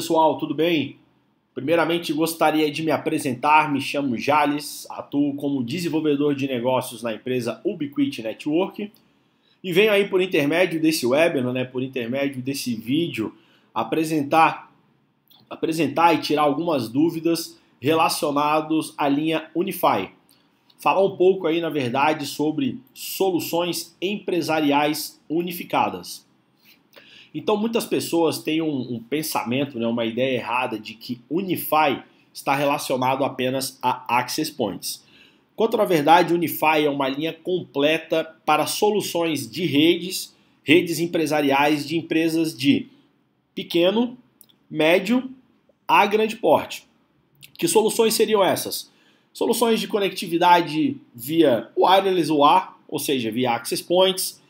pessoal, tudo bem? Primeiramente, gostaria de me apresentar. Me chamo Jales, atuo como desenvolvedor de negócios na empresa Ubiquiti Network e venho aí por intermédio desse webinar, né, por intermédio desse vídeo, apresentar, apresentar e tirar algumas dúvidas relacionadas à linha Unify. Falar um pouco aí, na verdade, sobre soluções empresariais unificadas. Então muitas pessoas têm um, um pensamento, né, uma ideia errada de que Unify está relacionado apenas a access points. Quanto na verdade, Unify é uma linha completa para soluções de redes, redes empresariais de empresas de pequeno, médio a grande porte. Que soluções seriam essas? Soluções de conectividade via wireless UA, ou seja, via access points,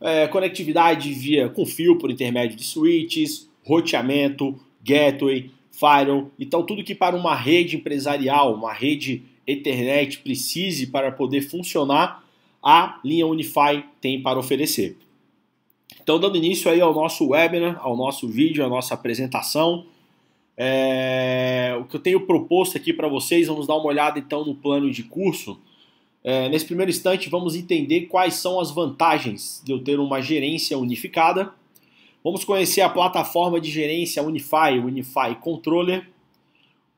é, conectividade via com fio por intermédio de switches, roteamento, gateway, firewall. Então, tudo que para uma rede empresarial, uma rede Ethernet precise para poder funcionar, a linha Unify tem para oferecer. Então, dando início aí ao nosso webinar, ao nosso vídeo, à nossa apresentação, é... o que eu tenho proposto aqui para vocês, vamos dar uma olhada então no plano de curso. É, nesse primeiro instante, vamos entender quais são as vantagens de eu ter uma gerência unificada. Vamos conhecer a plataforma de gerência Unify, Unify Controller.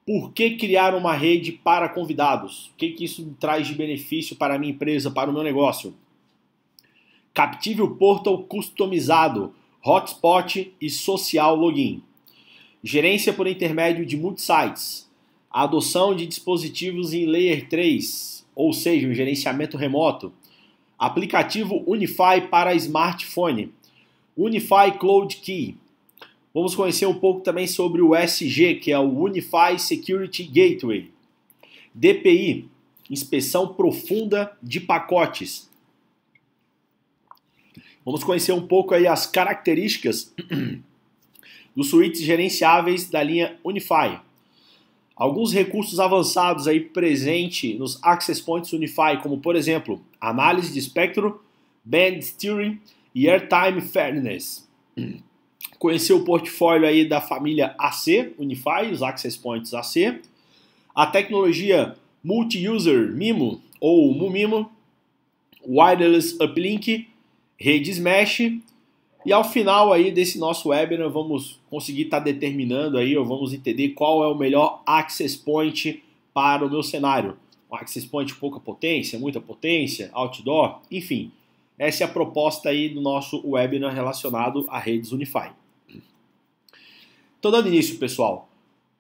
Por que criar uma rede para convidados? O que, que isso traz de benefício para a minha empresa, para o meu negócio? Captive Portal customizado, hotspot e social login. Gerência por intermédio de multisites. Adoção de dispositivos em Layer 3, ou seja, um gerenciamento remoto. Aplicativo Unify para smartphone. Unify Cloud Key. Vamos conhecer um pouco também sobre o SG, que é o Unify Security Gateway. DPI, inspeção profunda de pacotes. Vamos conhecer um pouco aí as características dos suítes gerenciáveis da linha Unify. Alguns recursos avançados aí presente nos Access Points Unify, como por exemplo, análise de espectro, band steering e airtime fairness. Conhecer o portfólio aí da família AC Unify, os Access Points AC, a tecnologia multi-user MIMO ou MUMIMO, wireless uplink, redes mesh e ao final aí desse nosso webinar, vamos conseguir estar tá determinando aí, ou vamos entender qual é o melhor access point para o meu cenário. Um access point pouca potência, muita potência, outdoor, enfim. Essa é a proposta aí do nosso webinar relacionado a redes Unify. Então, dando início, pessoal,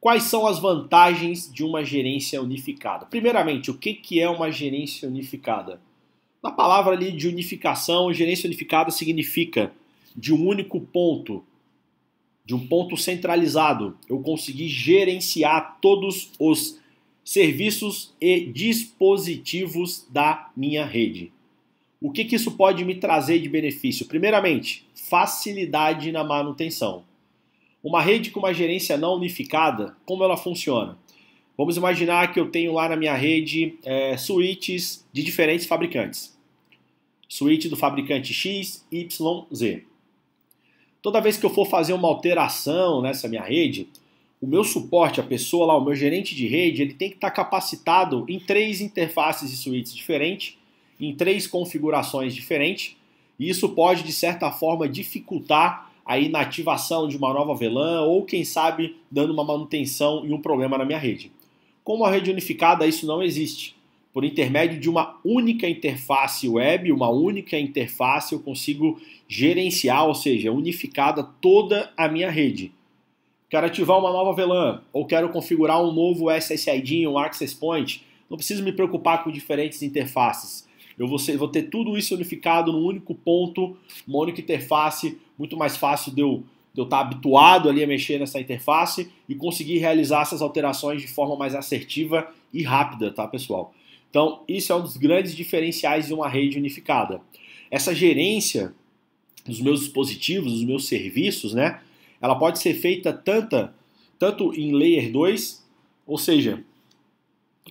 quais são as vantagens de uma gerência unificada? Primeiramente, o que, que é uma gerência unificada? Na palavra ali de unificação, gerência unificada significa de um único ponto, de um ponto centralizado. Eu consegui gerenciar todos os serviços e dispositivos da minha rede. O que, que isso pode me trazer de benefício? Primeiramente, facilidade na manutenção. Uma rede com uma gerência não unificada, como ela funciona? Vamos imaginar que eu tenho lá na minha rede é, de diferentes fabricantes. Suíte do fabricante X, Y, Z toda vez que eu for fazer uma alteração nessa minha rede, o meu suporte, a pessoa lá, o meu gerente de rede, ele tem que estar capacitado em três interfaces e suítes diferentes, em três configurações diferentes, e isso pode, de certa forma, dificultar a inativação de uma nova VLAN ou, quem sabe, dando uma manutenção e um problema na minha rede. Com uma rede unificada, isso não existe por intermédio de uma única interface web, uma única interface, eu consigo gerenciar, ou seja, é unificada toda a minha rede. Quero ativar uma nova VLAN, ou quero configurar um novo SSID, um Access Point. Não preciso me preocupar com diferentes interfaces. Eu vou, ter tudo isso unificado num único ponto, uma única interface, muito mais fácil de eu, de eu estar habituado ali a mexer nessa interface e conseguir realizar essas alterações de forma mais assertiva e rápida, tá, pessoal? Então, isso é um dos grandes diferenciais de uma rede unificada. Essa gerência dos meus dispositivos, dos meus serviços, né? Ela pode ser feita tanta, tanto em layer 2, ou seja,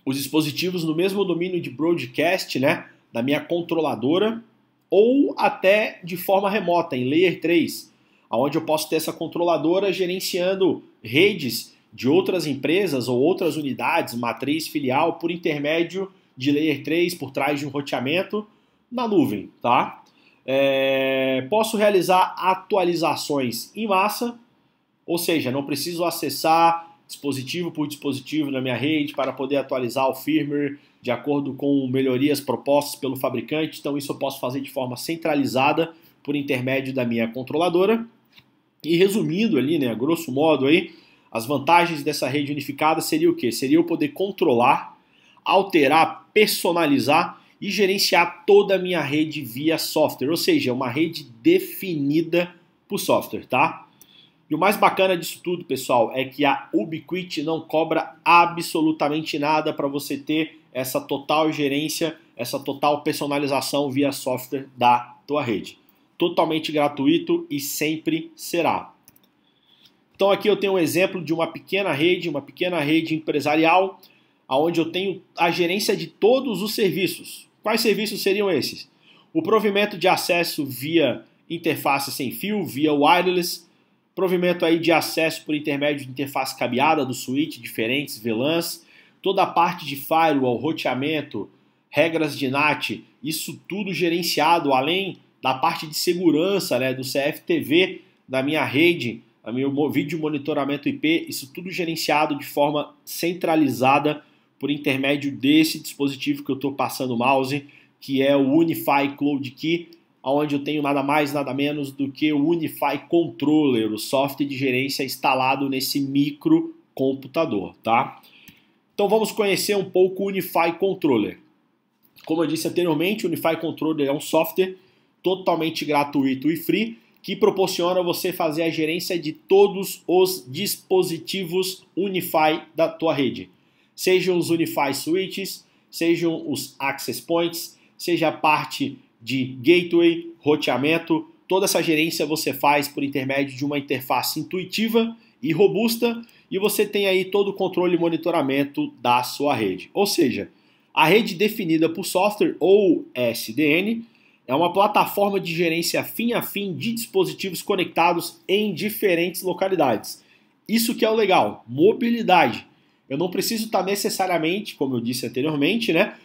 os dispositivos no mesmo domínio de broadcast, né, da minha controladora, ou até de forma remota, em layer 3, onde eu posso ter essa controladora gerenciando redes de outras empresas ou outras unidades, matriz, filial, por intermédio de Layer 3 por trás de um roteamento na nuvem, tá? É, posso realizar atualizações em massa, ou seja, não preciso acessar dispositivo por dispositivo na minha rede para poder atualizar o firmware de acordo com melhorias propostas pelo fabricante. Então, isso eu posso fazer de forma centralizada por intermédio da minha controladora. E resumindo ali, né, grosso modo aí, as vantagens dessa rede unificada seria o quê? Seria eu poder controlar alterar, personalizar e gerenciar toda a minha rede via software, ou seja, uma rede definida por software, tá? E o mais bacana disso tudo, pessoal, é que a Ubiquiti não cobra absolutamente nada para você ter essa total gerência, essa total personalização via software da tua rede. Totalmente gratuito e sempre será. Então aqui eu tenho um exemplo de uma pequena rede, uma pequena rede empresarial onde eu tenho a gerência de todos os serviços. Quais serviços seriam esses? O provimento de acesso via interface sem fio, via wireless, provimento aí de acesso por intermédio de interface cabeada do switch, diferentes VLANs, toda a parte de firewall, roteamento, regras de NAT, isso tudo gerenciado além da parte de segurança, né, do CFTV da minha rede, a meu vídeo monitoramento IP, isso tudo gerenciado de forma centralizada por intermédio desse dispositivo que eu estou passando o mouse, que é o Unify Cloud Key, onde eu tenho nada mais, nada menos do que o Unify Controller, o software de gerência instalado nesse microcomputador, tá? Então vamos conhecer um pouco o Unify Controller. Como eu disse anteriormente, o Unify Controller é um software totalmente gratuito e free que proporciona você fazer a gerência de todos os dispositivos Unify da tua rede sejam os Unify Switches, sejam os Access Points, seja a parte de gateway, roteamento, toda essa gerência você faz por intermédio de uma interface intuitiva e robusta e você tem aí todo o controle e monitoramento da sua rede. Ou seja, a rede definida por software ou SDN é uma plataforma de gerência fim a fim de dispositivos conectados em diferentes localidades. Isso que é o legal, mobilidade. Eu não preciso estar necessariamente, como eu disse anteriormente, né,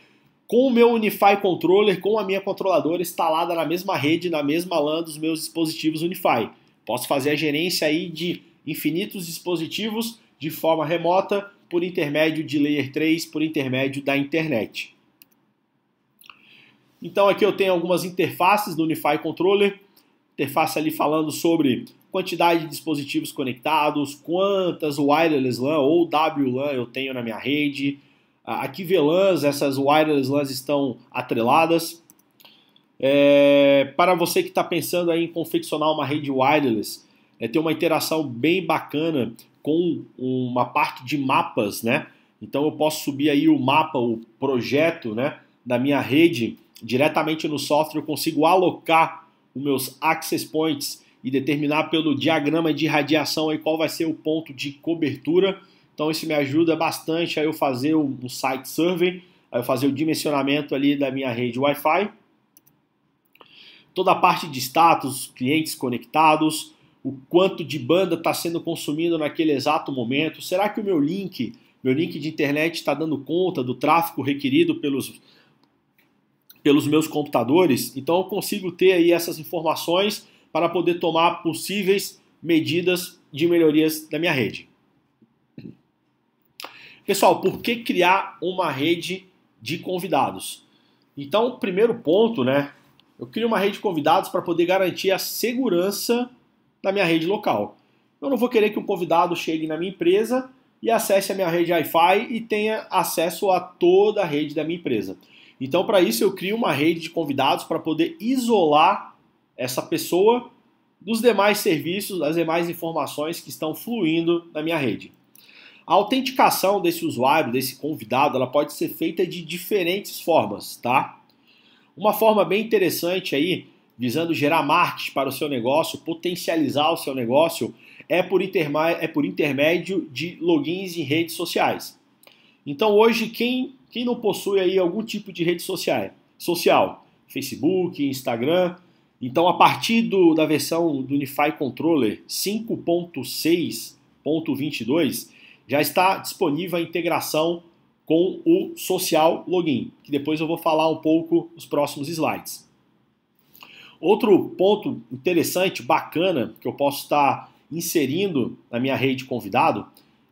com o meu Unify Controller, com a minha controladora instalada na mesma rede, na mesma LAN dos meus dispositivos Unify. Posso fazer a gerência aí de infinitos dispositivos de forma remota, por intermédio de Layer 3, por intermédio da internet. Então aqui eu tenho algumas interfaces do Unify Controller, interface ali falando sobre quantidade de dispositivos conectados, quantas wireless LAN ou WLAN eu tenho na minha rede, a que VLANs essas wireless LANs estão atreladas. É, para você que está pensando em confeccionar uma rede wireless, é ter uma interação bem bacana com uma parte de mapas, né? Então eu posso subir aí o mapa, o projeto, né, da minha rede diretamente no software, eu consigo alocar os meus access points e determinar pelo diagrama de radiação aí qual vai ser o ponto de cobertura. Então isso me ajuda bastante a eu fazer o, site survey, a eu fazer o dimensionamento ali da minha rede Wi-Fi. Toda a parte de status, clientes conectados, o quanto de banda está sendo consumido naquele exato momento. Será que o meu link, meu link de internet está dando conta do tráfego requerido pelos, pelos meus computadores? Então eu consigo ter aí essas informações para poder tomar possíveis medidas de melhorias da minha rede. Pessoal, por que criar uma rede de convidados? Então, primeiro ponto, né? Eu crio uma rede de convidados para poder garantir a segurança da minha rede local. Eu não vou querer que um convidado chegue na minha empresa e acesse a minha rede Wi-Fi e tenha acesso a toda a rede da minha empresa. Então, para isso, eu crio uma rede de convidados para poder isolar essa pessoa dos demais serviços, das demais informações que estão fluindo na minha rede. A autenticação desse usuário, desse convidado, ela pode ser feita de diferentes formas, tá? Uma forma bem interessante aí, visando gerar marketing para o seu negócio, potencializar o seu negócio, é por, é por intermédio de logins em redes sociais. Então hoje, quem, quem não possui aí algum tipo de rede social, social Facebook, Instagram, então, a partir do, da versão do Unify Controller 5.6.22, já está disponível a integração com o Social Login, que depois eu vou falar um pouco nos próximos slides. Outro ponto interessante, bacana, que eu posso estar inserindo na minha rede convidado,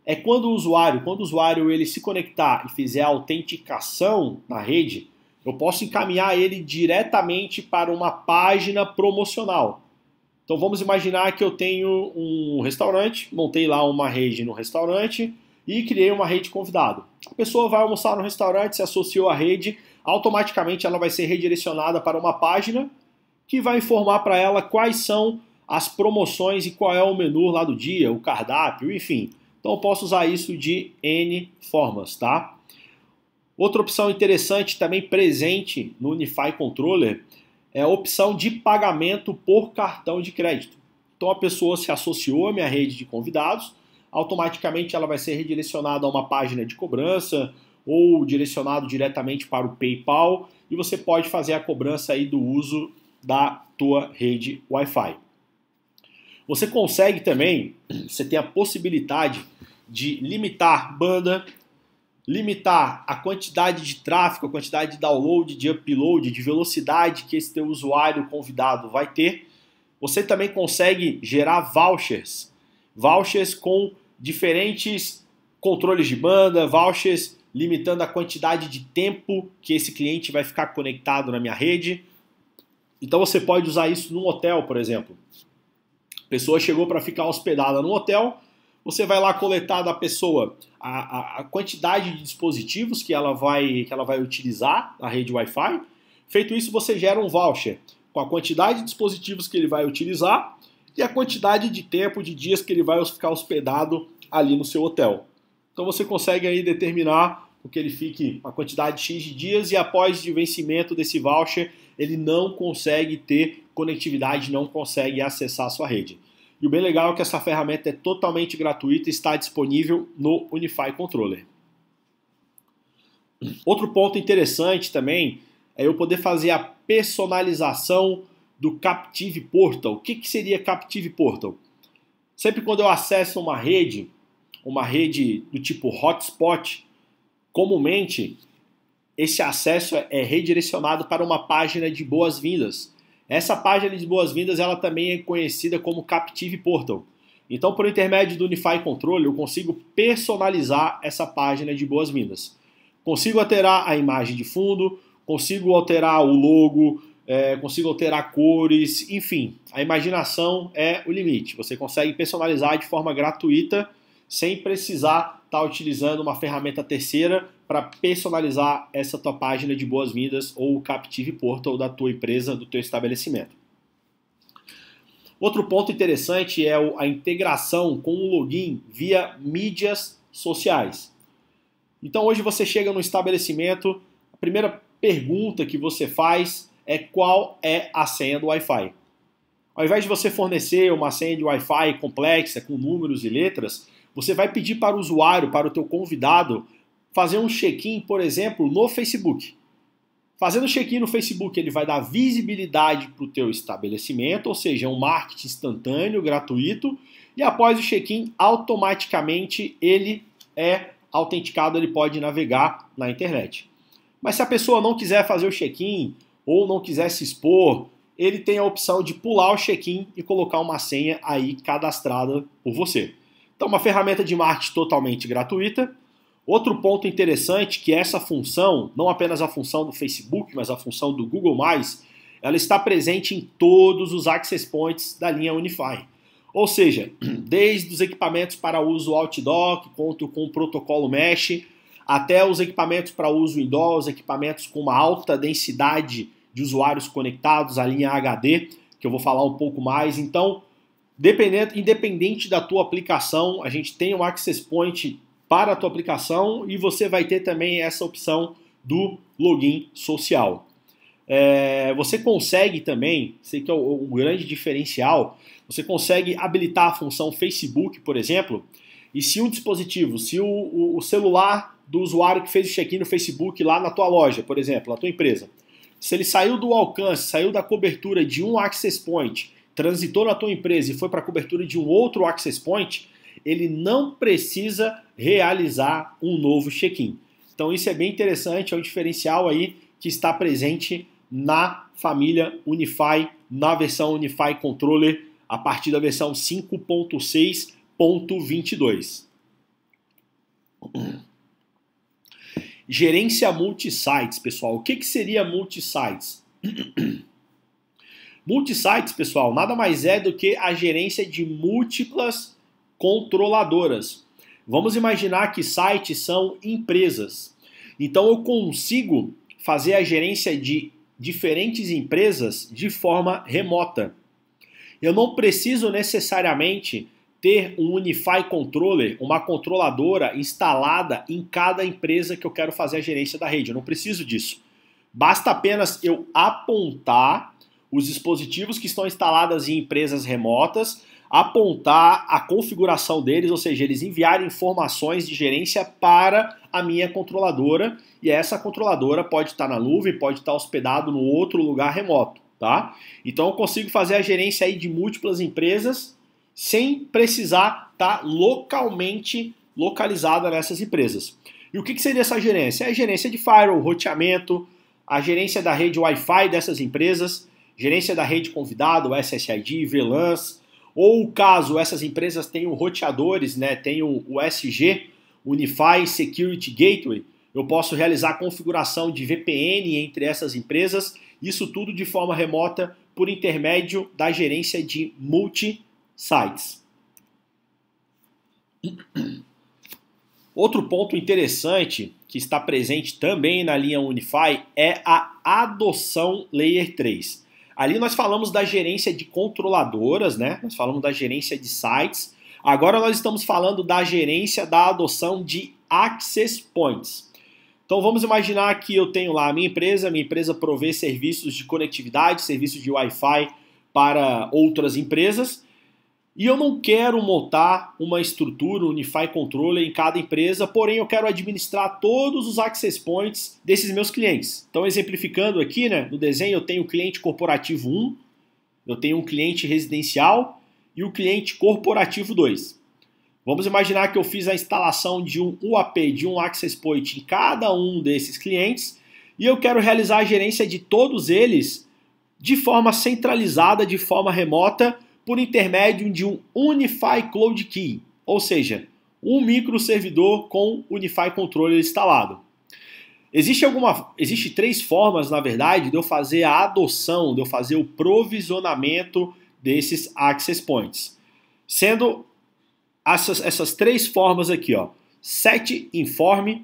é quando o usuário, quando o usuário ele se conectar e fizer a autenticação na rede, eu posso encaminhar ele diretamente para uma página promocional. Então vamos imaginar que eu tenho um restaurante, montei lá uma rede no restaurante e criei uma rede convidado. A pessoa vai almoçar no restaurante, se associou à rede, automaticamente ela vai ser redirecionada para uma página que vai informar para ela quais são as promoções e qual é o menu lá do dia, o cardápio, enfim. Então eu posso usar isso de N formas, tá? Outra opção interessante também presente no Unify Controller é a opção de pagamento por cartão de crédito. Então a pessoa se associou à minha rede de convidados, automaticamente ela vai ser redirecionada a uma página de cobrança ou direcionado diretamente para o PayPal e você pode fazer a cobrança aí do uso da tua rede Wi-Fi. Você consegue também, você tem a possibilidade de limitar banda, limitar a quantidade de tráfego, a quantidade de download, de upload, de velocidade que esse teu usuário convidado vai ter. Você também consegue gerar vouchers, vouchers com diferentes controles de banda, vouchers limitando a quantidade de tempo que esse cliente vai ficar conectado na minha rede. Então você pode usar isso num hotel, por exemplo. A pessoa chegou para ficar hospedada num hotel, você vai lá coletar da pessoa a, a, a, quantidade de dispositivos que ela vai, que ela vai utilizar na rede Wi-Fi. Feito isso, você gera um voucher com a quantidade de dispositivos que ele vai utilizar e a quantidade de tempo, de dias que ele vai ficar hospedado ali no seu hotel. Então você consegue aí determinar o que ele fique a quantidade X de dias e após o vencimento desse voucher, ele não consegue ter conectividade, não consegue acessar a sua rede. E o bem legal é que essa ferramenta é totalmente gratuita e está disponível no Unify Controller. Outro ponto interessante também é eu poder fazer a personalização do Captive Portal. O que, que seria Captive Portal? Sempre quando eu acesso uma rede, uma rede do tipo hotspot, comumente esse acesso é redirecionado para uma página de boas-vindas. Essa página de boas-vindas ela também é conhecida como Captive Portal. Então, por intermédio do Unify Control, eu consigo personalizar essa página de boas-vindas. Consigo alterar a imagem de fundo, consigo alterar o logo, é, consigo alterar cores, enfim, a imaginação é o limite. Você consegue personalizar de forma gratuita sem precisar está utilizando uma ferramenta terceira para personalizar essa tua página de boas-vindas ou o Captive Portal da tua empresa, do teu estabelecimento. Outro ponto interessante é a integração com o login via mídias sociais. Então hoje você chega no estabelecimento, a primeira pergunta que você faz é qual é a senha do Wi-Fi. Ao invés de você fornecer uma senha de Wi-Fi complexa com números e letras, você vai pedir para o usuário, para o teu convidado, fazer um check-in, por exemplo, no Facebook. Fazendo check-in no Facebook, ele vai dar visibilidade para o teu estabelecimento, ou seja, é um marketing instantâneo, gratuito, e após o check-in, automaticamente ele é autenticado, ele pode navegar na internet. Mas se a pessoa não quiser fazer o check-in ou não quiser se expor, ele tem a opção de pular o check-in e colocar uma senha aí cadastrada por você. Então, uma ferramenta de marketing totalmente gratuita. Outro ponto interessante que essa função, não apenas a função do Facebook, mas a função do Google+, ela está presente em todos os access points da linha Unify. Ou seja, desde os equipamentos para uso outdoor, que contam com o protocolo Mesh, até os equipamentos para uso indoor, os equipamentos com uma alta densidade de usuários conectados, a linha HD, que eu vou falar um pouco mais. Então, Dependendo, independente da tua aplicação, a gente tem um access point para a tua aplicação e você vai ter também essa opção do login social. É, você consegue também, sei que é um grande diferencial, você consegue habilitar a função Facebook, por exemplo, e se um dispositivo, se o, o, o celular do usuário que fez o check-in no Facebook lá na tua loja, por exemplo, na tua empresa, se ele saiu do alcance, saiu da cobertura de um access point transitou na tua empresa e foi para a cobertura de um outro access point, ele não precisa realizar um novo check-in. Então isso é bem interessante, é um diferencial aí que está presente na família Unify, na versão Unify Controller, a partir da versão 5.6.22. Gerência multisites, pessoal. O que, que seria multisites? Multisites, pessoal, nada mais é do que a gerência de múltiplas controladoras. Vamos imaginar que sites são empresas. Então eu consigo fazer a gerência de diferentes empresas de forma remota. Eu não preciso necessariamente ter um Unify Controller, uma controladora instalada em cada empresa que eu quero fazer a gerência da rede. Eu não preciso disso. Basta apenas eu apontar os dispositivos que estão instalados em empresas remotas, apontar a configuração deles, ou seja, eles enviarem informações de gerência para a minha controladora e essa controladora pode estar na nuvem, pode estar hospedado no outro lugar remoto, tá? Então eu consigo fazer a gerência aí de múltiplas empresas sem precisar estar tá localmente localizada nessas empresas. E o que, que seria essa gerência? É a gerência de firewall, roteamento, a gerência da rede Wi-Fi dessas empresas, gerência da rede convidado, SSID, VLANs, ou caso essas empresas tenham roteadores, né, tenham o SG, Unify Security Gateway, eu posso realizar a configuração de VPN entre essas empresas, isso tudo de forma remota por intermédio da gerência de multi-sites. Outro ponto interessante que está presente também na linha Unify é a adoção Layer 3. Ali nós falamos da gerência de controladoras, né? Nós falamos da gerência de sites. Agora nós estamos falando da gerência da adoção de access points. Então vamos imaginar que eu tenho lá a minha empresa, minha empresa provê serviços de conectividade, serviços de Wi-Fi para outras empresas. E eu não quero montar uma estrutura Unify Controller em cada empresa, porém eu quero administrar todos os access points desses meus clientes. Então, exemplificando aqui, né, no desenho eu tenho o cliente corporativo 1, eu tenho um cliente residencial e o cliente corporativo 2. Vamos imaginar que eu fiz a instalação de um UAP, de um access point em cada um desses clientes, e eu quero realizar a gerência de todos eles de forma centralizada, de forma remota, por intermédio de um Unify Cloud Key, ou seja, um microservidor com Unify Controller instalado. Existe alguma, existe três formas, na verdade, de eu fazer a adoção, de eu fazer o provisionamento desses access points. Sendo essas, essas três formas aqui, ó, set inform,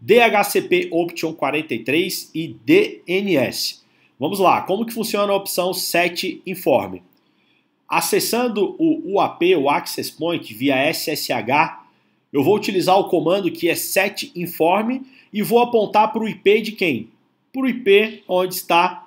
DHCP option 43 e DNS. Vamos lá, como que funciona a opção set inform? Acessando o UAP, o Access Point, via SSH, eu vou utilizar o comando que é set e vou apontar para o IP de quem? Para o IP onde está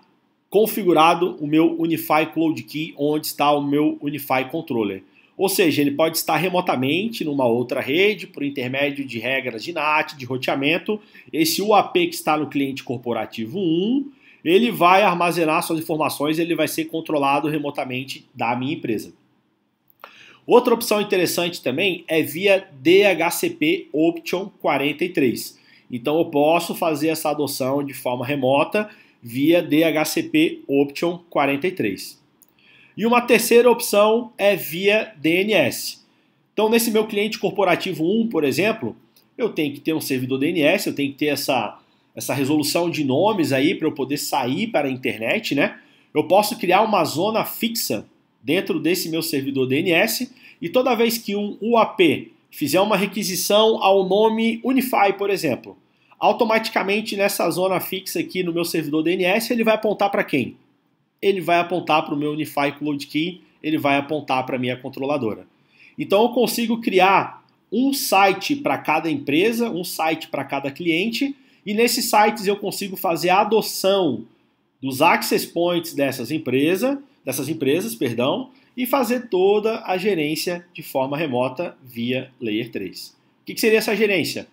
configurado o meu Unify Cloud Key, onde está o meu Unify Controller. Ou seja, ele pode estar remotamente numa outra rede, por intermédio de regras de NAT, de roteamento. Esse UAP que está no cliente corporativo 1 ele vai armazenar suas informações, ele vai ser controlado remotamente da minha empresa. Outra opção interessante também é via DHCP Option 43. Então eu posso fazer essa adoção de forma remota via DHCP Option 43. E uma terceira opção é via DNS. Então nesse meu cliente corporativo 1, por exemplo, eu tenho que ter um servidor DNS, eu tenho que ter essa essa resolução de nomes aí para eu poder sair para a internet, né? Eu posso criar uma zona fixa dentro desse meu servidor DNS e toda vez que um UAP fizer uma requisição ao nome Unify, por exemplo, automaticamente nessa zona fixa aqui no meu servidor DNS ele vai apontar para quem? Ele vai apontar para o meu Unify Cloud Key, ele vai apontar para a minha controladora. Então eu consigo criar um site para cada empresa, um site para cada cliente e nesses sites eu consigo fazer a adoção dos access points dessas empresas, dessas empresas, perdão, e fazer toda a gerência de forma remota via Layer 3. O que, que seria essa gerência?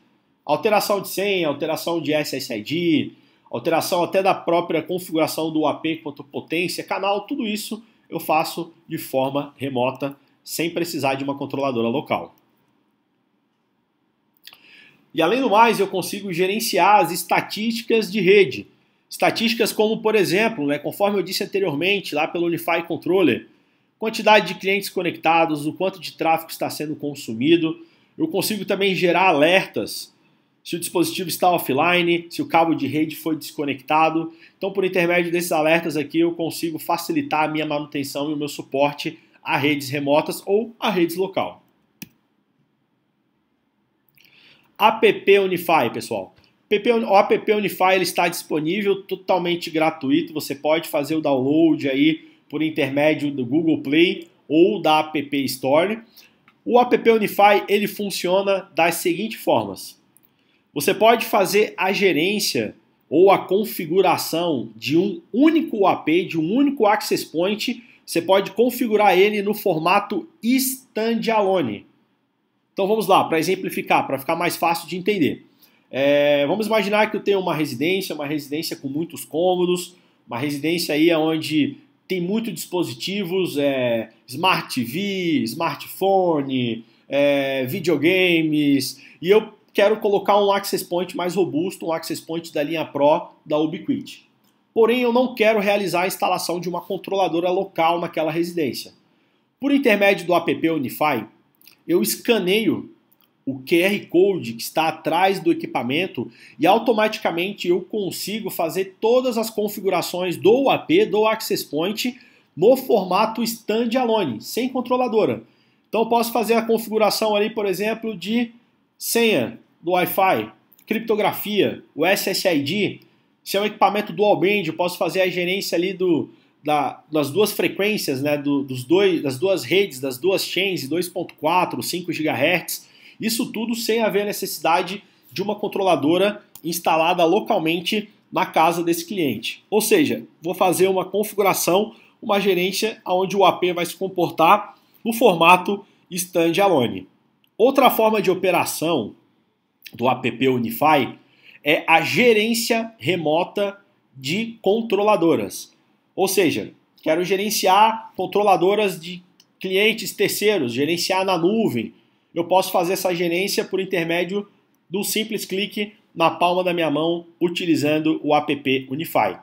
Alteração de senha, alteração de SSID, alteração até da própria configuração do AP quanto potência, canal, tudo isso eu faço de forma remota, sem precisar de uma controladora local. E além do mais, eu consigo gerenciar as estatísticas de rede. Estatísticas como, por exemplo, né, conforme eu disse anteriormente, lá pelo Unify Controller, quantidade de clientes conectados, o quanto de tráfego está sendo consumido. Eu consigo também gerar alertas se o dispositivo está offline, se o cabo de rede foi desconectado. Então, por intermédio desses alertas aqui, eu consigo facilitar a minha manutenção e o meu suporte a redes remotas ou a redes local. app Unify, pessoal. O app Unify ele está disponível totalmente gratuito, você pode fazer o download aí por intermédio do Google Play ou da App Store. O app Unify ele funciona das seguintes formas. Você pode fazer a gerência ou a configuração de um único AP, de um único access point, você pode configurar ele no formato standalone. Então vamos lá, para exemplificar, para ficar mais fácil de entender. É, vamos imaginar que eu tenho uma residência, uma residência com muitos cômodos, uma residência aí onde tem muitos dispositivos, é, smart TV, smartphone, é, videogames, e eu quero colocar um access point mais robusto, um access point da linha Pro da Ubiquiti. Porém, eu não quero realizar a instalação de uma controladora local naquela residência. Por intermédio do app Unify, eu escaneio o QR Code que está atrás do equipamento e automaticamente eu consigo fazer todas as configurações do UAP, do Access Point, no formato standalone, sem controladora. Então eu posso fazer a configuração ali, por exemplo, de senha do Wi-Fi, criptografia, o SSID. Se é um equipamento dual band, eu posso fazer a gerência ali do, da, das duas frequências, né, do, dos dois, das duas redes, das duas chains, 2.4, 5 GHz, isso tudo sem haver necessidade de uma controladora instalada localmente na casa desse cliente. Ou seja, vou fazer uma configuração, uma gerência onde o AP vai se comportar no formato standalone. Outra forma de operação do app Unify é a gerência remota de controladoras. Ou seja, quero gerenciar controladoras de clientes terceiros, gerenciar na nuvem. Eu posso fazer essa gerência por intermédio do simples clique na palma da minha mão utilizando o app Unify.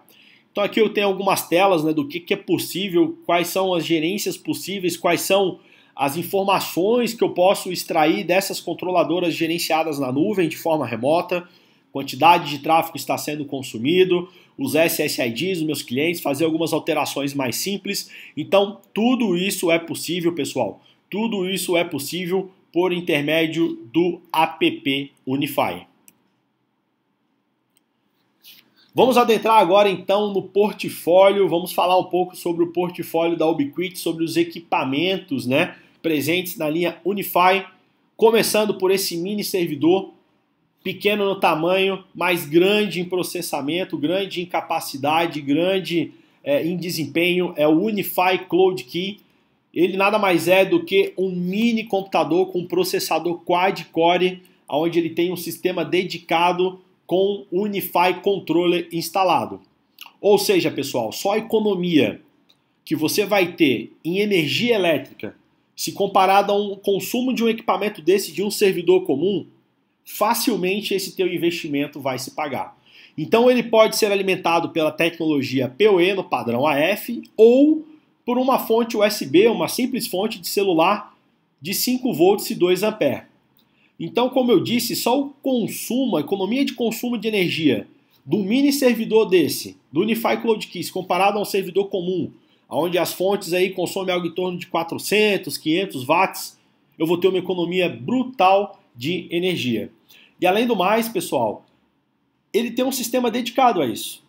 Então aqui eu tenho algumas telas né, do que, que é possível, quais são as gerências possíveis, quais são as informações que eu posso extrair dessas controladoras gerenciadas na nuvem de forma remota quantidade de tráfego está sendo consumido, os SSIDs dos meus clientes, fazer algumas alterações mais simples. Então, tudo isso é possível, pessoal. Tudo isso é possível por intermédio do app Unify. Vamos adentrar agora então no portfólio, vamos falar um pouco sobre o portfólio da Ubiquiti, sobre os equipamentos né, presentes na linha Unify, começando por esse mini servidor pequeno no tamanho, mas grande em processamento, grande em capacidade, grande é, em desempenho, é o Unify Cloud Key. Ele nada mais é do que um mini computador com processador quad-core, onde ele tem um sistema dedicado com Unify Controller instalado. Ou seja, pessoal, só a economia que você vai ter em energia elétrica, se comparado a um consumo de um equipamento desse de um servidor comum, facilmente esse teu investimento vai se pagar. Então ele pode ser alimentado pela tecnologia PoE no padrão AF ou por uma fonte USB, uma simples fonte de celular de 5 volts e 2 ampere. Então, como eu disse, só o consumo, a economia de consumo de energia do mini servidor desse, do Unify Cloud CloudKeys, comparado a um servidor comum, onde as fontes aí consomem algo em torno de 400, 500 watts, eu vou ter uma economia brutal de energia. E além do mais, pessoal, ele tem um sistema dedicado a isso.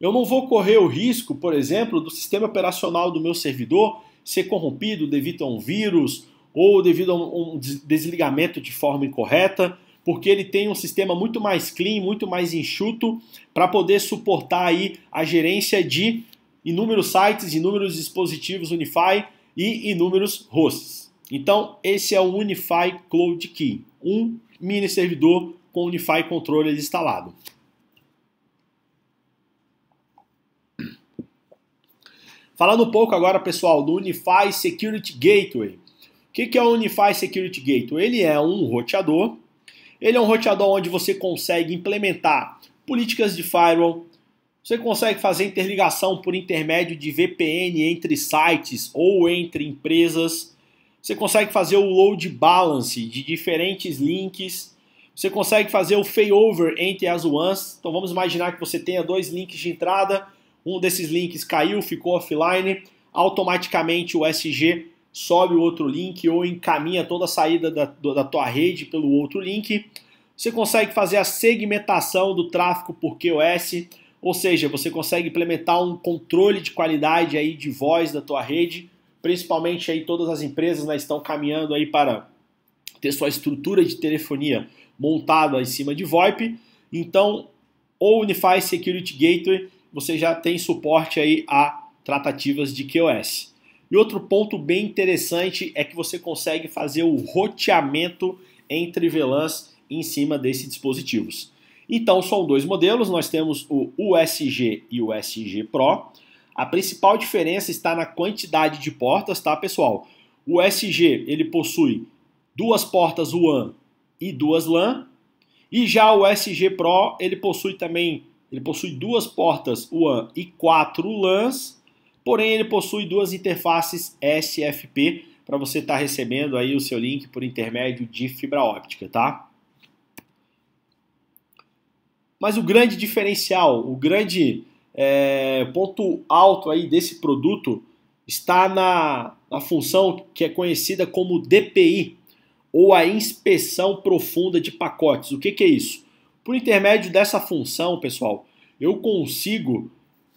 Eu não vou correr o risco, por exemplo, do sistema operacional do meu servidor ser corrompido devido a um vírus ou devido a um desligamento de forma incorreta, porque ele tem um sistema muito mais clean, muito mais enxuto para poder suportar aí a gerência de inúmeros sites, inúmeros dispositivos Unify e inúmeros hosts. Então, esse é o Unify Cloud Key, um mini servidor com Unify Controller instalado. Falando um pouco agora, pessoal, do Unify Security Gateway. O que é o Unify Security Gateway? Ele é um roteador. Ele é um roteador onde você consegue implementar políticas de firewall, você consegue fazer interligação por intermédio de VPN entre sites ou entre empresas. Você consegue fazer o load balance de diferentes links. Você consegue fazer o failover entre as ones. Então vamos imaginar que você tenha dois links de entrada. Um desses links caiu, ficou offline. Automaticamente o SG sobe o outro link ou encaminha toda a saída da, da tua rede pelo outro link. Você consegue fazer a segmentação do tráfego por QoS, ou seja, você consegue implementar um controle de qualidade aí de voz da tua rede. Principalmente aí todas as empresas né, estão caminhando aí para ter sua estrutura de telefonia montada em cima de VoIP. Então, ou Unify Security Gateway você já tem suporte aí a tratativas de QoS. E outro ponto bem interessante é que você consegue fazer o roteamento entre VLANs em cima desses dispositivos. Então são dois modelos, nós temos o USG e o USG Pro. A principal diferença está na quantidade de portas, tá, pessoal? O SG, ele possui duas portas WAN e duas LAN, e já o SG Pro, ele possui também, ele possui duas portas WAN e quatro LANs, porém ele possui duas interfaces SFP para você estar tá recebendo aí o seu link por intermédio de fibra óptica, tá? Mas o grande diferencial, o grande é, ponto alto aí desse produto está na, na função que é conhecida como DPI, ou a inspeção profunda de pacotes. O que, que é isso? Por intermédio dessa função, pessoal, eu consigo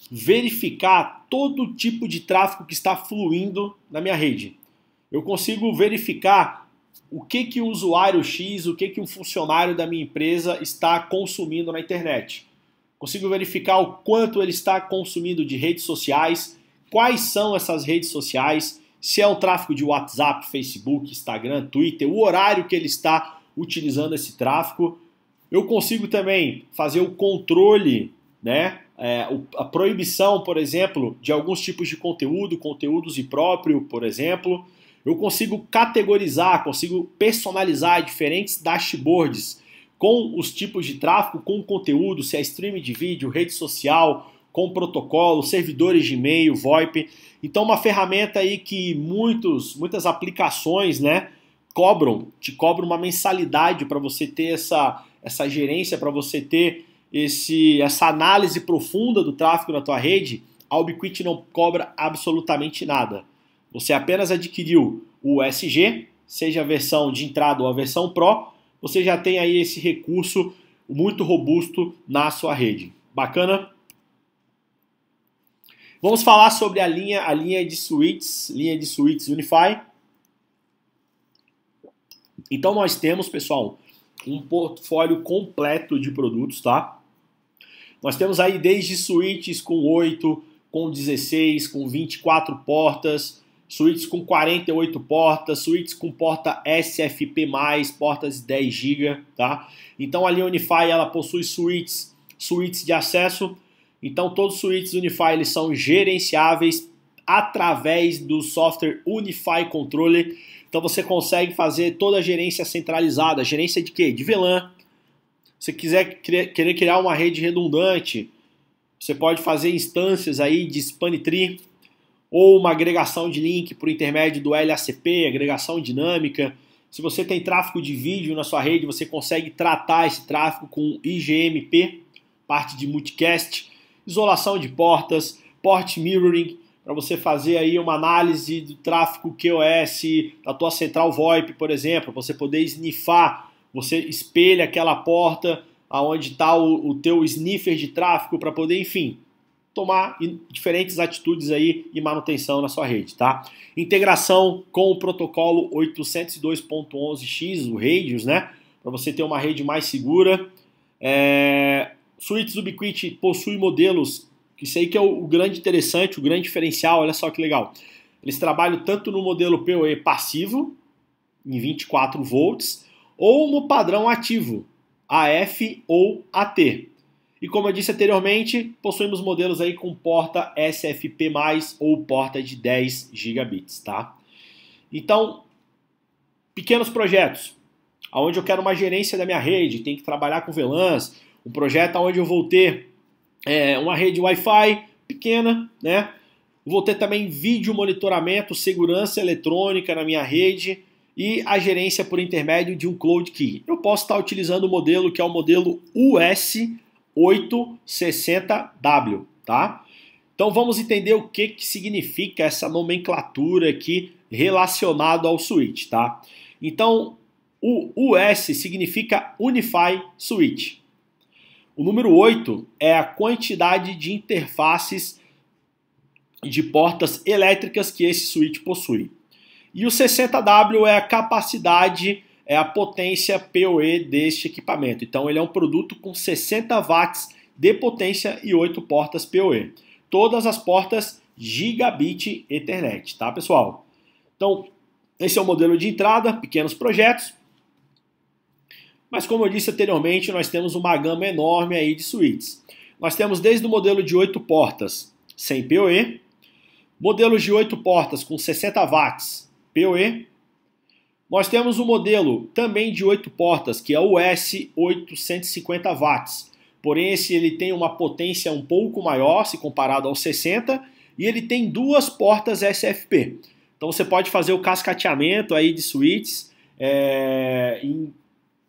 verificar todo tipo de tráfego que está fluindo na minha rede. Eu consigo verificar o que que o usuário X, o que que um funcionário da minha empresa está consumindo na internet. Consigo verificar o quanto ele está consumindo de redes sociais, quais são essas redes sociais, se é o tráfego de WhatsApp, Facebook, Instagram, Twitter, o horário que ele está utilizando esse tráfego. Eu consigo também fazer o controle, né? É, a proibição, por exemplo, de alguns tipos de conteúdo, conteúdos impróprios, por exemplo. Eu consigo categorizar, consigo personalizar diferentes dashboards com os tipos de tráfego, com o conteúdo, se é streaming de vídeo, rede social, com protocolo, servidores de e-mail, VoIP. Então uma ferramenta aí que muitos, muitas aplicações, né, cobram, te cobram uma mensalidade para você ter essa essa gerência, para você ter esse essa análise profunda do tráfego na tua rede. A Ubiquiti não cobra absolutamente nada. Você apenas adquiriu o SG, seja a versão de entrada ou a versão Pro, você já tem aí esse recurso muito robusto na sua rede. Bacana? Vamos falar sobre a linha, a linha de suítes, linha de suítes Unify. Então nós temos, pessoal, um portfólio completo de produtos, tá? Nós temos aí desde suítes com 8, com 16, com 24 portas, suítes com 48 portas, suítes com porta SFP+, portas 10 GB, tá? Então a Unify ela possui suítes, suítes de acesso. Então todos os suítes Unify eles são gerenciáveis através do software Unify Controller. Então você consegue fazer toda a gerência centralizada, gerência de quê? De VLAN. Se quiser querer criar uma rede redundante, você pode fazer instâncias aí de Spanning tree ou uma agregação de link por intermédio do LACP, agregação dinâmica. Se você tem tráfego de vídeo na sua rede, você consegue tratar esse tráfego com IGMP, parte de multicast, isolação de portas, port mirroring, para você fazer aí uma análise do tráfego QoS da tua central VoIP, por exemplo, você poder snifar, você espelha aquela porta aonde está o, o teu sniffer de tráfego para poder, enfim, tomar diferentes atitudes aí e manutenção na sua rede, tá? Integração com o protocolo 802.11x, o Radius, né? Para você ter uma rede mais segura. É... Ubiquiti possui modelos, isso aí que é o grande interessante, o grande diferencial, olha só que legal. Eles trabalham tanto no modelo PoE passivo, em 24 volts, ou no padrão ativo, AF ou AT. E como eu disse anteriormente, possuímos modelos aí com porta SFP+, ou porta de 10 gigabits, tá? Então, pequenos projetos, onde eu quero uma gerência da minha rede, tem que trabalhar com VLANs, um projeto onde eu vou ter é, uma rede Wi-Fi pequena, né? Vou ter também vídeo monitoramento, segurança eletrônica na minha rede, e a gerência por intermédio de um Cloud Key. Eu posso estar utilizando o modelo que é o modelo US 860W, tá? Então vamos entender o que, que significa essa nomenclatura aqui relacionado ao switch, tá? Então o US significa Unify Switch. O número 8 é a quantidade de interfaces de portas elétricas que esse switch possui. E o 60W é a capacidade é a potência PoE deste equipamento. Então ele é um produto com 60 watts de potência e 8 portas PoE. Todas as portas gigabit Ethernet, tá pessoal? Então, esse é o modelo de entrada, pequenos projetos. Mas como eu disse anteriormente, nós temos uma gama enorme aí de suítes. Nós temos desde o modelo de 8 portas sem PoE, modelos de 8 portas com 60 watts PoE, nós temos um modelo também de 8 portas, que é o S850 watts. Porém, esse ele tem uma potência um pouco maior se comparado ao 60 e ele tem duas portas SFP. Então você pode fazer o cascateamento aí de suítes é, em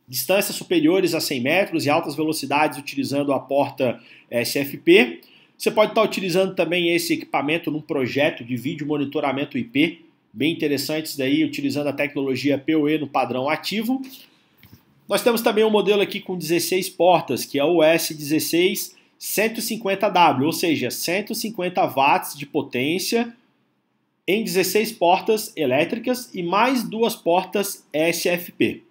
distâncias superiores a 100 metros e altas velocidades utilizando a porta eh, SFP. Você pode estar utilizando também esse equipamento num projeto de vídeo monitoramento IP, bem interessantes daí, utilizando a tecnologia PoE no padrão ativo. Nós temos também um modelo aqui com 16 portas, que é o S16 150W, ou seja, 150 watts de potência em 16 portas elétricas e mais duas portas SFP.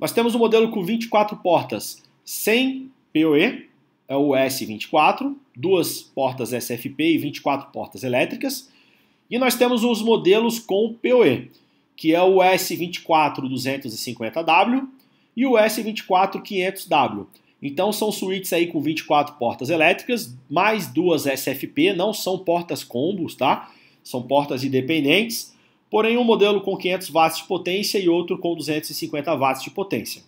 Nós temos um modelo com 24 portas sem PoE, é o S24, duas portas SFP e 24 portas elétricas. E nós temos os modelos com PoE, que é o S24250W e o S24500W. Então são suítes aí com 24 portas elétricas, mais duas SFP, não são portas combos, tá? São portas independentes, porém um modelo com 500 watts de potência e outro com 250 watts de potência.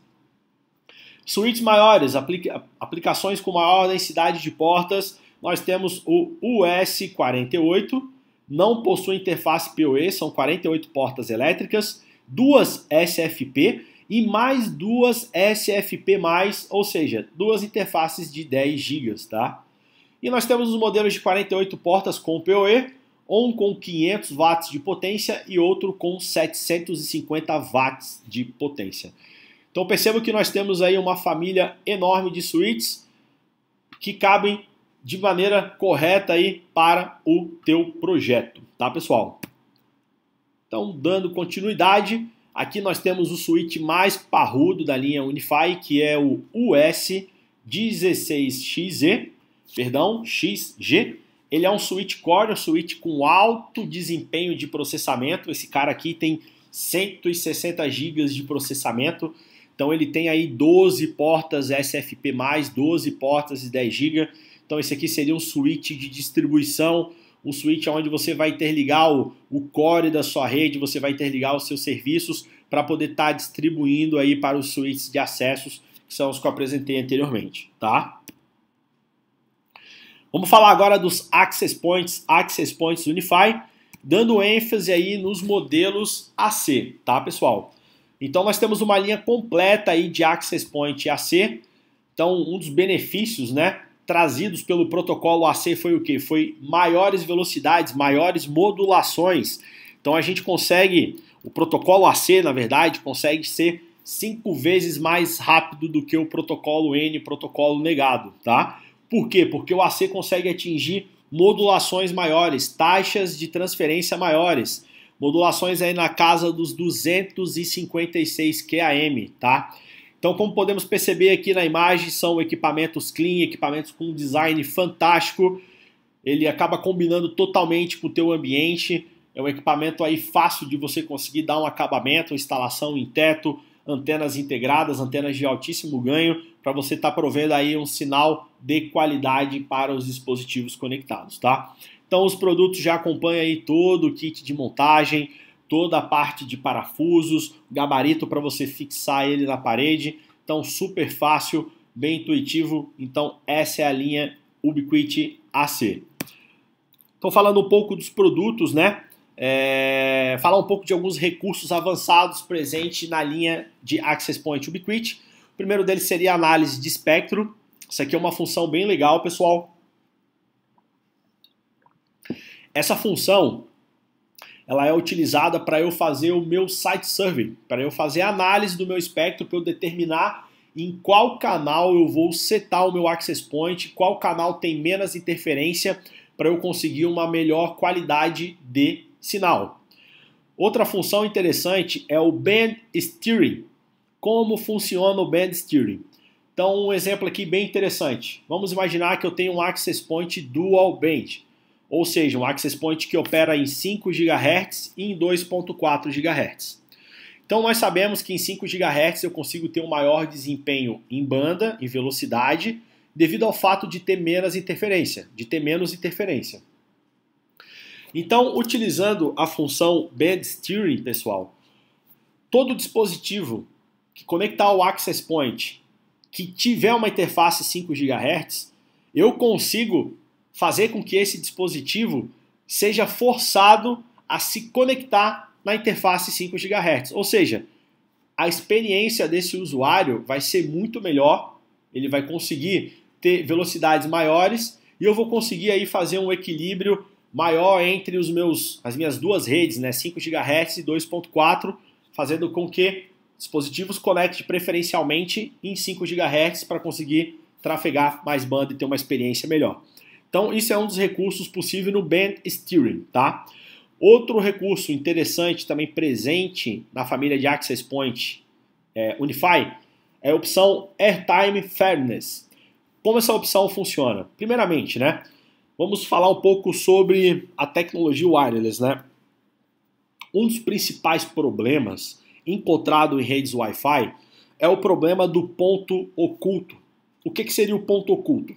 Suítes maiores, aplica aplicações com maior densidade de portas, nós temos o US48, não possui interface PoE, são 48 portas elétricas, duas SFP e mais duas SFP+, ou seja, duas interfaces de 10 GB, tá? E nós temos os modelos de 48 portas com PoE, um com 500 watts de potência e outro com 750 watts de potência. Então perceba que nós temos aí uma família enorme de switches que cabem de maneira correta aí para o teu projeto, tá pessoal? Então, dando continuidade, aqui nós temos o switch mais parrudo da linha Unify, que é o US16XE, perdão, XG. Ele é um switch core, um switch com alto desempenho de processamento. Esse cara aqui tem 160 GB de processamento. Então ele tem aí 12 portas SFP+, 12 portas de 10 GB então esse aqui seria um switch de distribuição, um switch onde você vai interligar o, o core da sua rede, você vai interligar os seus serviços para poder estar tá distribuindo aí para os switches de acessos, que são os que eu apresentei anteriormente, tá? Vamos falar agora dos access points, access points Unify, dando ênfase aí nos modelos AC, tá, pessoal? Então nós temos uma linha completa aí de access point AC. Então um dos benefícios, né, trazidos pelo protocolo AC foi o que? Foi maiores velocidades, maiores modulações. Então a gente consegue, o protocolo AC, na verdade, consegue ser cinco vezes mais rápido do que o protocolo N, protocolo negado, tá? Por quê? Porque o AC consegue atingir modulações maiores, taxas de transferência maiores, modulações aí na casa dos 256 QAM, tá? Então, como podemos perceber aqui na imagem, são equipamentos clean, equipamentos com um design fantástico. Ele acaba combinando totalmente com o teu ambiente. É um equipamento aí fácil de você conseguir dar um acabamento, instalação em teto, antenas integradas, antenas de altíssimo ganho, para você estar tá provendo aí um sinal de qualidade para os dispositivos conectados, tá? Então os produtos já acompanham aí todo o kit de montagem, toda a parte de parafusos, gabarito para você fixar ele na parede. Então, super fácil, bem intuitivo. Então, essa é a linha Ubiquiti AC. Estou falando um pouco dos produtos, né? É... falar um pouco de alguns recursos avançados presentes na linha de Access Point Ubiquiti. O primeiro deles seria a análise de espectro. Isso aqui é uma função bem legal, pessoal. Essa função ela é utilizada para eu fazer o meu site survey, para eu fazer a análise do meu espectro, para eu determinar em qual canal eu vou setar o meu access point, qual canal tem menos interferência para eu conseguir uma melhor qualidade de sinal. Outra função interessante é o band steering. Como funciona o band steering? Então, um exemplo aqui bem interessante. Vamos imaginar que eu tenho um access point dual band ou seja, um access point que opera em 5 GHz e em 2.4 GHz. Então nós sabemos que em 5 GHz eu consigo ter um maior desempenho em banda, em velocidade, devido ao fato de ter menos interferência, de ter menos interferência. Então, utilizando a função band steering, pessoal, todo dispositivo que conectar ao access point que tiver uma interface 5 GHz, eu consigo fazer com que esse dispositivo seja forçado a se conectar na interface 5 GHz. Ou seja, a experiência desse usuário vai ser muito melhor, ele vai conseguir ter velocidades maiores e eu vou conseguir aí fazer um equilíbrio maior entre os meus, as minhas duas redes, né, 5 GHz e 2.4, fazendo com que dispositivos conectem preferencialmente em 5 GHz para conseguir trafegar mais banda e ter uma experiência melhor. Então, isso é um dos recursos possíveis no Band Steering, tá? Outro recurso interessante também presente na família de Access Point é, Unify é a opção Airtime Fairness. Como essa opção funciona? Primeiramente, né? Vamos falar um pouco sobre a tecnologia wireless, né? Um dos principais problemas encontrado em redes Wi-Fi é o problema do ponto oculto. O que, que seria o ponto oculto?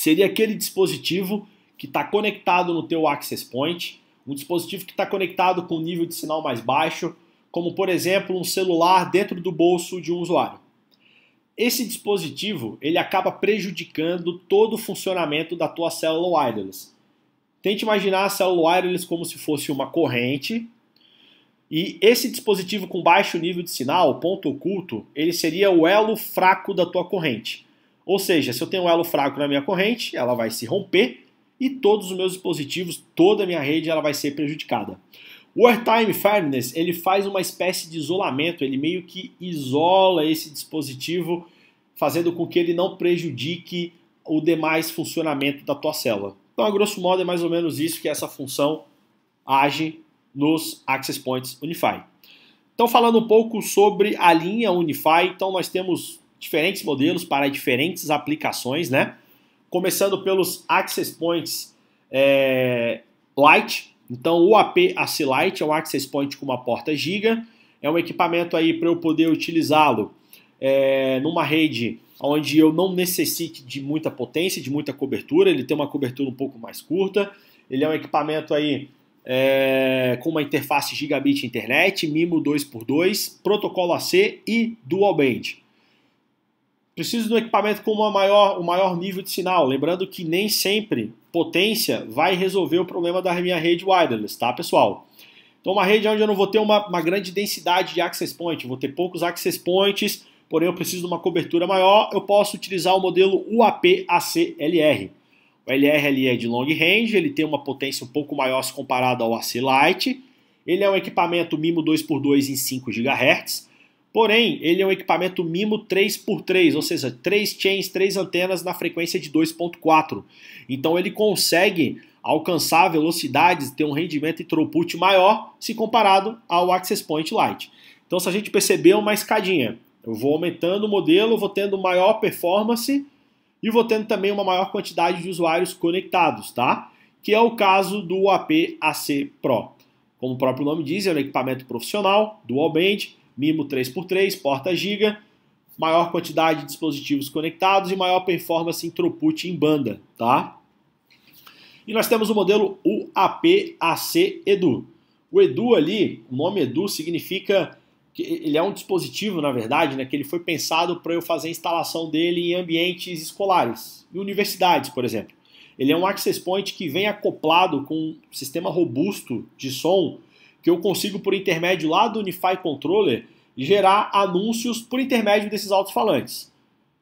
seria aquele dispositivo que está conectado no teu access point, um dispositivo que está conectado com um nível de sinal mais baixo, como por exemplo um celular dentro do bolso de um usuário. Esse dispositivo ele acaba prejudicando todo o funcionamento da tua célula wireless. Tente imaginar a célula wireless como se fosse uma corrente e esse dispositivo com baixo nível de sinal, ponto oculto, ele seria o elo fraco da tua corrente. Ou seja, se eu tenho um elo fraco na minha corrente, ela vai se romper e todos os meus dispositivos, toda a minha rede, ela vai ser prejudicada. O Airtime Fairness, ele faz uma espécie de isolamento, ele meio que isola esse dispositivo, fazendo com que ele não prejudique o demais funcionamento da tua célula. Então, a grosso modo, é mais ou menos isso que essa função age nos Access Points Unify. Então, falando um pouco sobre a linha Unify, então nós temos diferentes modelos para diferentes aplicações, né? Começando pelos access points é, light. Então, o AP AC Light é um access point com uma porta giga. É um equipamento aí para eu poder utilizá-lo é, numa rede onde eu não necessite de muita potência, de muita cobertura. Ele tem uma cobertura um pouco mais curta. Ele é um equipamento aí é, com uma interface gigabit internet, MIMO 2x2, protocolo AC e dual band. Preciso de um equipamento com uma maior, um maior nível de sinal. Lembrando que nem sempre potência vai resolver o problema da minha rede wireless, tá, pessoal? Então, uma rede onde eu não vou ter uma, uma grande densidade de access points, vou ter poucos access points, porém eu preciso de uma cobertura maior, eu posso utilizar o modelo UAP-ACLR. O LR ali é de long range, ele tem uma potência um pouco maior se comparado ao AC Lite. Ele é um equipamento MIMO 2x2 em 5 GHz. Porém, ele é um equipamento MIMO 3x3, ou seja, 3 chains, 3 antenas na frequência de 2.4. Então ele consegue alcançar velocidades, ter um rendimento e throughput maior se comparado ao Access Point Lite. Então se a gente perceber uma escadinha, eu vou aumentando o modelo, vou tendo maior performance e vou tendo também uma maior quantidade de usuários conectados, tá? Que é o caso do AP AC Pro. Como o próprio nome diz, é um equipamento profissional, dual band, MIMO 3x3, porta giga, maior quantidade de dispositivos conectados e maior performance em throughput em banda, tá? E nós temos o modelo UAPAC Edu. O Edu ali, o nome Edu significa que ele é um dispositivo, na verdade, né, que ele foi pensado para eu fazer a instalação dele em ambientes escolares, em universidades, por exemplo. Ele é um access point que vem acoplado com um sistema robusto de som que eu consigo, por intermédio lá do Unify Controller, gerar anúncios por intermédio desses alto-falantes.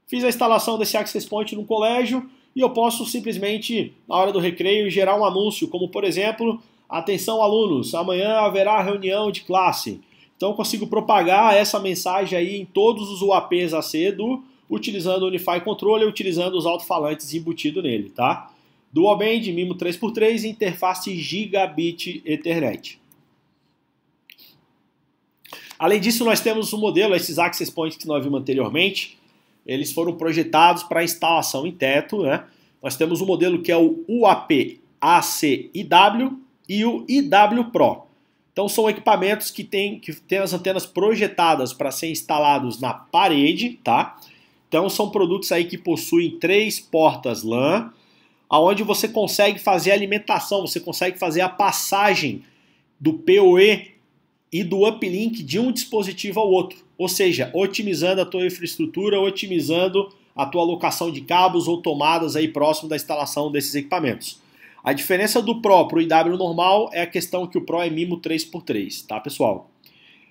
Fiz a instalação desse Access Point num colégio e eu posso simplesmente, na hora do recreio, gerar um anúncio, como por exemplo, atenção alunos, amanhã haverá reunião de classe. Então eu consigo propagar essa mensagem aí em todos os UAPs AC do utilizando o Unify Controller, utilizando os alto-falantes embutidos nele, tá? Dual Band, MIMO 3x3, interface Gigabit Ethernet. Além disso, nós temos um modelo, esses access points que nós vimos anteriormente, eles foram projetados para instalação em teto, né? Nós temos um modelo que é o UAP ACIW e o IW Pro. Então são equipamentos que têm que tem as antenas projetadas para serem instalados na parede, tá? Então são produtos aí que possuem três portas LAN, aonde você consegue fazer a alimentação, você consegue fazer a passagem do PoE e do uplink de um dispositivo ao outro, ou seja, otimizando a tua infraestrutura, otimizando a tua alocação de cabos ou tomadas aí próximo da instalação desses equipamentos. A diferença do Pro para o IW normal é a questão que o Pro é MIMO 3x3, tá pessoal?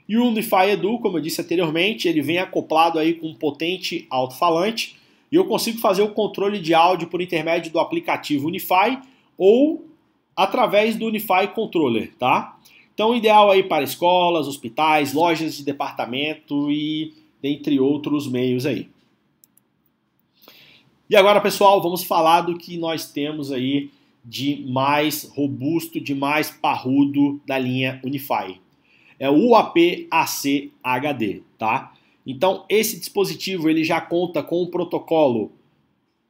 E o Unify Edu, como eu disse anteriormente, ele vem acoplado aí com um potente alto-falante e eu consigo fazer o controle de áudio por intermédio do aplicativo Unify ou através do Unify Controller, tá? Então, ideal aí para escolas, hospitais, lojas de departamento e dentre outros meios aí. E agora, pessoal, vamos falar do que nós temos aí de mais robusto, de mais parrudo da linha Unify. É o UAP-AC HD, tá? Então, esse dispositivo ele já conta com o protocolo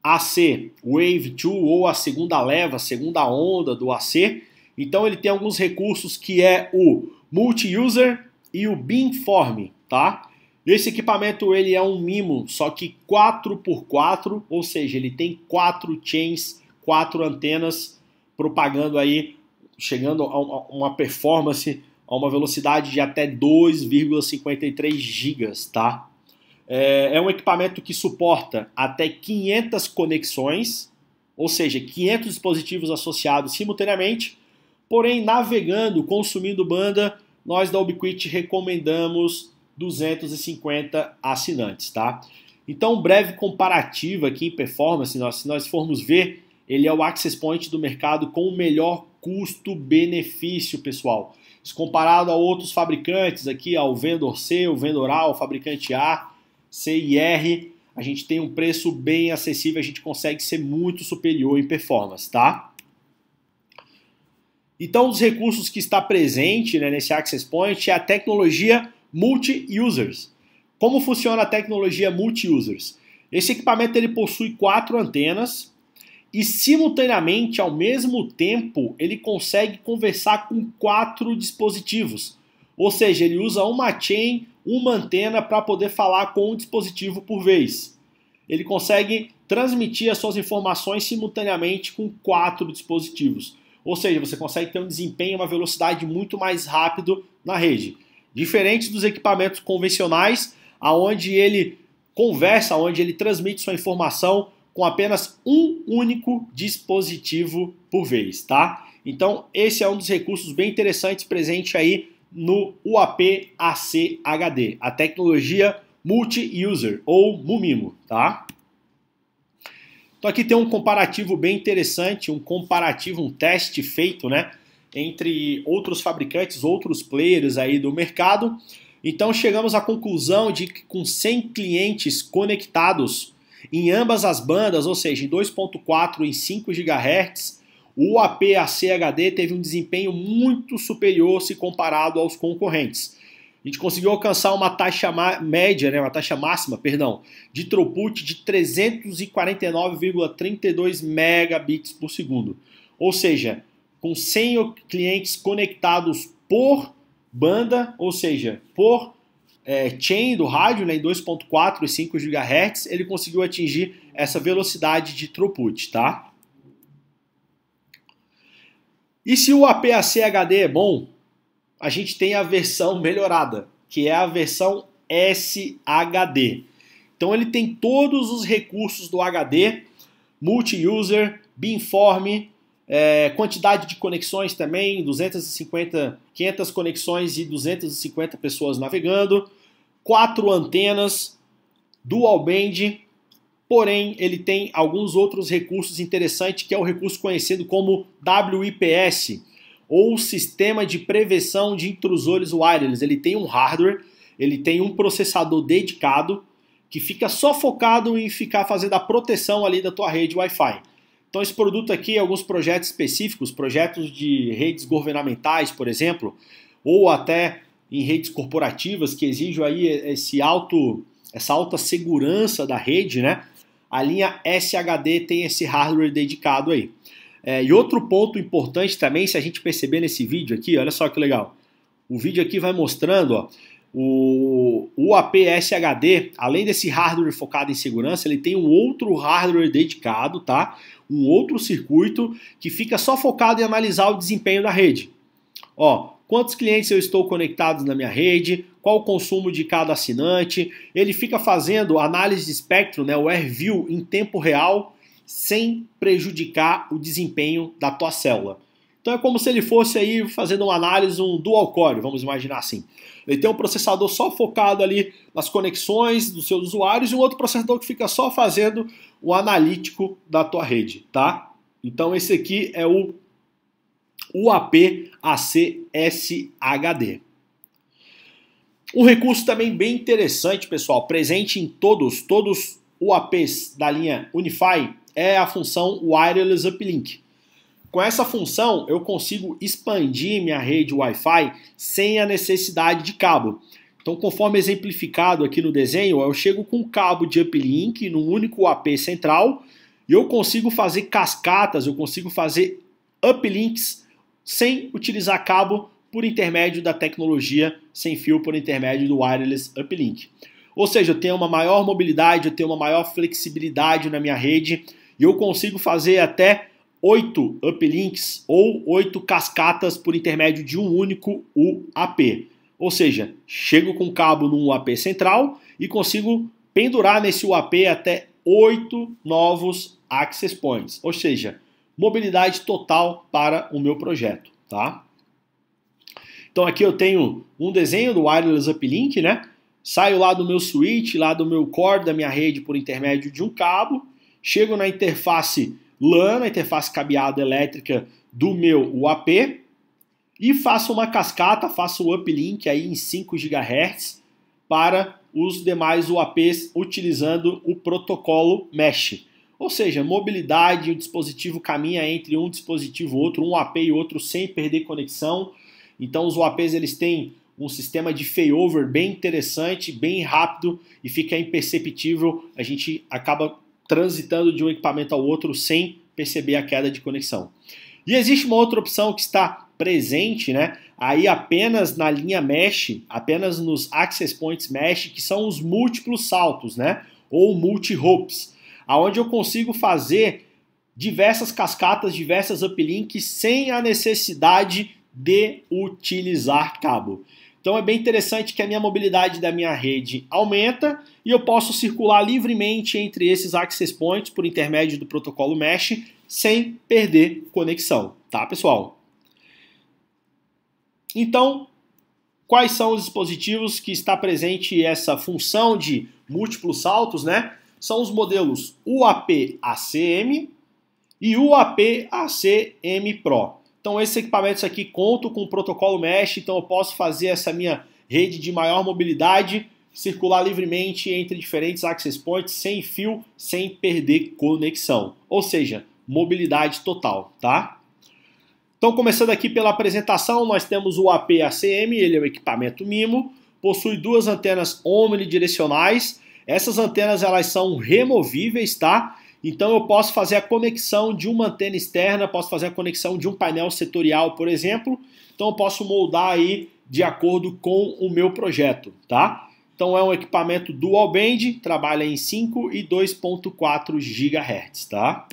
AC Wave 2 ou a segunda leva, segunda onda do AC, então ele tem alguns recursos que é o Multi-User e o BIMform, tá? Esse equipamento ele é um mimo, só que 4x4, ou seja, ele tem quatro chains, quatro antenas propagando aí, chegando a uma performance, a uma velocidade de até 2,53 gigas, tá? É, é, um equipamento que suporta até 500 conexões, ou seja, 500 dispositivos associados simultaneamente, Porém, navegando, consumindo banda, nós da Ubiquiti recomendamos 250 assinantes, tá? Então, um breve comparativo aqui em performance, nós, se nós formos ver, ele é o access point do mercado com o melhor custo-benefício, pessoal. Se comparado a outros fabricantes aqui, ao vendor C, o vendor A, o fabricante A, C e R, a gente tem um preço bem acessível, a gente consegue ser muito superior em performance, tá? Então, um dos recursos que está presente né, nesse Access Point é a tecnologia multi-users. Como funciona a tecnologia multi-users? Esse equipamento ele possui quatro antenas e, simultaneamente, ao mesmo tempo, ele consegue conversar com quatro dispositivos. Ou seja, ele usa uma chain, uma antena para poder falar com um dispositivo por vez. Ele consegue transmitir as suas informações simultaneamente com quatro dispositivos. Ou seja, você consegue ter um desempenho, uma velocidade muito mais rápido na rede. Diferente dos equipamentos convencionais, aonde ele conversa, onde ele transmite sua informação com apenas um único dispositivo por vez, tá? Então, esse é um dos recursos bem interessantes presente aí no UAP AC HD, a tecnologia multi-user ou MUMIMO, tá? Então aqui tem um comparativo bem interessante, um comparativo, um teste feito, né, entre outros fabricantes, outros players aí do mercado. Então chegamos à conclusão de que com 100 clientes conectados em ambas as bandas, ou seja, em 2.4 e 5 GHz, o AP-ACHD teve um desempenho muito superior se comparado aos concorrentes a gente conseguiu alcançar uma taxa média, né, uma taxa máxima, perdão, de throughput de 349,32 megabits por segundo. Ou seja, com 100 clientes conectados por banda, ou seja, por é, chain do rádio, né, em 2.4 e 5 GHz, ele conseguiu atingir essa velocidade de throughput, tá? E se o APAC HD é bom, a gente tem a versão melhorada, que é a versão SHD. Então ele tem todos os recursos do HD, multi-user, beamform, é, quantidade de conexões também, 250, 500 conexões e 250 pessoas navegando, quatro antenas, dual band, porém ele tem alguns outros recursos interessantes, que é o recurso conhecido como WIPS, ou sistema de prevenção de intrusores wireless. Ele tem um hardware, ele tem um processador dedicado que fica só focado em ficar fazendo a proteção ali da tua rede Wi-Fi. Então esse produto aqui, alguns projetos específicos, projetos de redes governamentais, por exemplo, ou até em redes corporativas que exigem aí esse alto, essa alta segurança da rede, né? A linha SHD tem esse hardware dedicado aí. É, e outro ponto importante também, se a gente perceber nesse vídeo aqui, olha só que legal. O vídeo aqui vai mostrando ó, o HD, além desse hardware focado em segurança, ele tem um outro hardware dedicado, tá? Um outro circuito que fica só focado em analisar o desempenho da rede. Ó, quantos clientes eu estou conectados na minha rede, qual o consumo de cada assinante. Ele fica fazendo análise de espectro, né, o AirView, em tempo real sem prejudicar o desempenho da tua célula. Então é como se ele fosse aí fazendo uma análise, um dual core, vamos imaginar assim. Ele tem um processador só focado ali nas conexões dos seus usuários e um outro processador que fica só fazendo o analítico da tua rede, tá? Então esse aqui é o UAP-ACSHD. Um recurso também bem interessante, pessoal, presente em todos, todos UAPs da linha Unify é a função Wireless Uplink. Com essa função, eu consigo expandir minha rede Wi-Fi sem a necessidade de cabo. Então, conforme exemplificado aqui no desenho, eu chego com um cabo de uplink num único AP central e eu consigo fazer cascatas, eu consigo fazer uplinks sem utilizar cabo por intermédio da tecnologia sem fio, por intermédio do wireless uplink. Ou seja, eu tenho uma maior mobilidade, eu tenho uma maior flexibilidade na minha rede, e eu consigo fazer até oito uplinks ou oito cascatas por intermédio de um único UAP. Ou seja, chego com o cabo num UAP central e consigo pendurar nesse UAP até oito novos access points. Ou seja, mobilidade total para o meu projeto, tá? Então aqui eu tenho um desenho do wireless uplink, né? Saio lá do meu switch, lá do meu core da minha rede por intermédio de um cabo chego na interface LAN, na interface cabeada elétrica do meu UAP, e faço uma cascata, faço o uplink aí em 5 GHz para os demais UAPs utilizando o protocolo mesh. Ou seja, mobilidade, o dispositivo caminha entre um dispositivo outro, um UAP e outro sem perder conexão. Então os UAPs eles têm um sistema de failover bem interessante, bem rápido e fica imperceptível, a gente acaba transitando de um equipamento ao outro sem perceber a queda de conexão. E existe uma outra opção que está presente, né? Aí apenas na linha mesh, apenas nos access points mesh, que são os múltiplos saltos, né? Ou multi hops, aonde eu consigo fazer diversas cascatas, diversas uplinks sem a necessidade de utilizar cabo. Então é bem interessante que a minha mobilidade da minha rede aumenta e eu posso circular livremente entre esses access points por intermédio do protocolo mesh sem perder conexão, tá, pessoal? Então, quais são os dispositivos que está presente essa função de múltiplos saltos, né? São os modelos UAP-ACM e UAP-ACM Pro. Então esses equipamentos aqui contam com o protocolo mesh, então eu posso fazer essa minha rede de maior mobilidade circular livremente entre diferentes access points sem fio, sem perder conexão. Ou seja, mobilidade total, tá? Então começando aqui pela apresentação, nós temos o AP-ACM, ele é um equipamento MIMO, possui duas antenas omnidirecionais. Essas antenas elas são removíveis, tá? Então eu posso fazer a conexão de uma antena externa, posso fazer a conexão de um painel setorial, por exemplo. Então eu posso moldar aí de acordo com o meu projeto, tá? Então é um equipamento dual band, trabalha em 5 e 2.4 GHz, tá?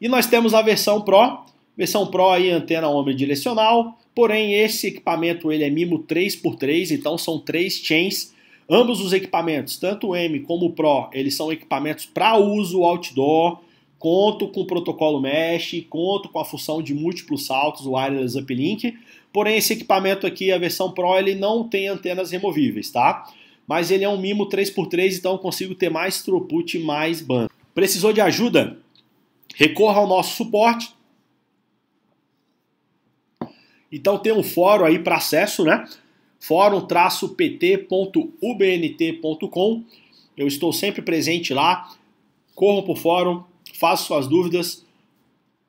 E nós temos a versão Pro, versão Pro aí antena omnidirecional, porém esse equipamento ele é MIMO 3x3, então são três chains Ambos os equipamentos, tanto o M como o Pro, eles são equipamentos para uso outdoor. Conto com o protocolo Mesh, conto com a função de múltiplos saltos, o Wireless Uplink. Porém, esse equipamento aqui, a versão Pro, ele não tem antenas removíveis, tá? Mas ele é um MIMO 3x3, então eu consigo ter mais throughput e mais banda. Precisou de ajuda? Recorra ao nosso suporte. Então tem um fórum aí para acesso, né? fórum-pt.ubnt.com. Eu estou sempre presente lá. Corram para o fórum, façam suas dúvidas,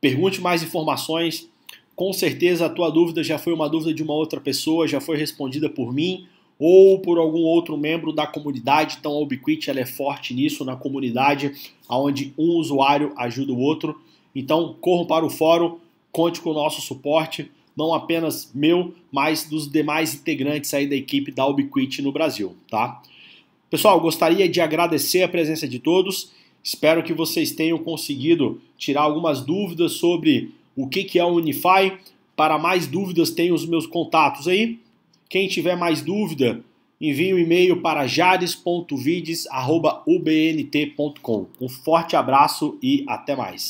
pergunte mais informações. Com certeza a tua dúvida já foi uma dúvida de uma outra pessoa, já foi respondida por mim ou por algum outro membro da comunidade. Então a Ubiquiti ela é forte nisso, na comunidade, onde um usuário ajuda o outro. Então corram para o fórum, conte com o nosso suporte não apenas meu, mas dos demais integrantes aí da equipe da Ubiquiti no Brasil, tá? Pessoal, gostaria de agradecer a presença de todos. Espero que vocês tenham conseguido tirar algumas dúvidas sobre o que é o Unify. Para mais dúvidas, tem os meus contatos aí. Quem tiver mais dúvida, envie um e-mail para jades.vides.ubnt.com. Um forte abraço e até mais.